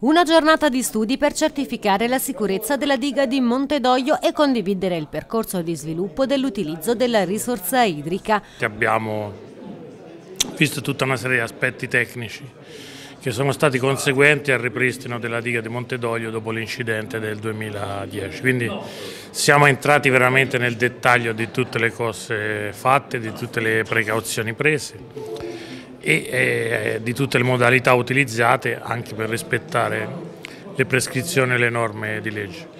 Una giornata di studi per certificare la sicurezza della diga di Montedoglio e condividere il percorso di sviluppo dell'utilizzo della risorsa idrica. Abbiamo visto tutta una serie di aspetti tecnici che sono stati conseguenti al ripristino della diga di Montedoglio dopo l'incidente del 2010. Quindi siamo entrati veramente nel dettaglio di tutte le cose fatte, di tutte le precauzioni prese e eh, eh, di tutte le modalità utilizzate anche per rispettare le prescrizioni e le norme di legge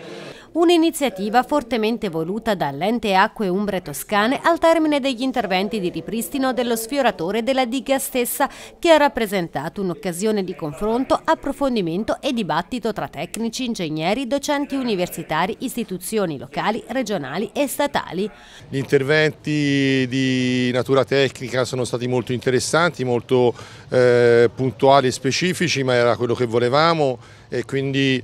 un'iniziativa fortemente voluta dall'ente Acque Umbre Toscane al termine degli interventi di ripristino dello sfioratore della diga stessa che ha rappresentato un'occasione di confronto, approfondimento e dibattito tra tecnici, ingegneri, docenti universitari, istituzioni locali, regionali e statali. Gli interventi di natura tecnica sono stati molto interessanti, molto eh, puntuali e specifici, ma era quello che volevamo e quindi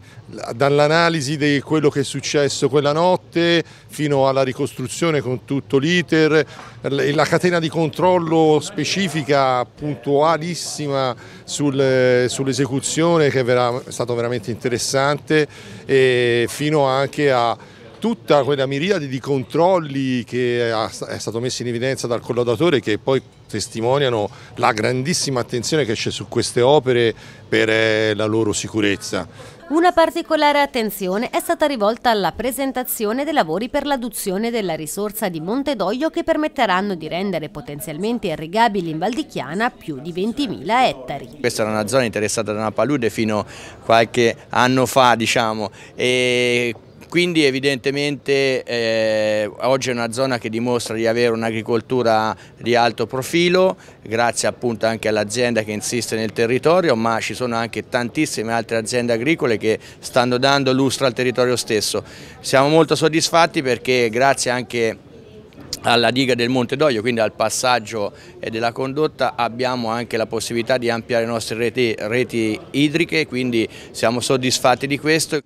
dall'analisi di quello che è successo quella notte fino alla ricostruzione con tutto l'iter, la catena di controllo specifica puntualissima sul, sull'esecuzione che è, vera, è stato veramente interessante e fino anche a tutta quella miriade di controlli che è stato messo in evidenza dal collaudatore che poi testimoniano la grandissima attenzione che c'è su queste opere per eh, la loro sicurezza. Una particolare attenzione è stata rivolta alla presentazione dei lavori per l'adduzione della risorsa di Montedoglio che permetteranno di rendere potenzialmente irrigabili in Valdichiana più di 20.000 ettari. Questa era una zona interessata da una palude fino a qualche anno fa diciamo e quindi evidentemente eh, oggi è una zona che dimostra di avere un'agricoltura di alto profilo, grazie appunto anche all'azienda che insiste nel territorio, ma ci sono anche tantissime altre aziende agricole che stanno dando lustra al territorio stesso. Siamo molto soddisfatti perché grazie anche alla diga del Monte d'Oglio, quindi al passaggio eh, della condotta, abbiamo anche la possibilità di ampliare le nostre reti, reti idriche, quindi siamo soddisfatti di questo.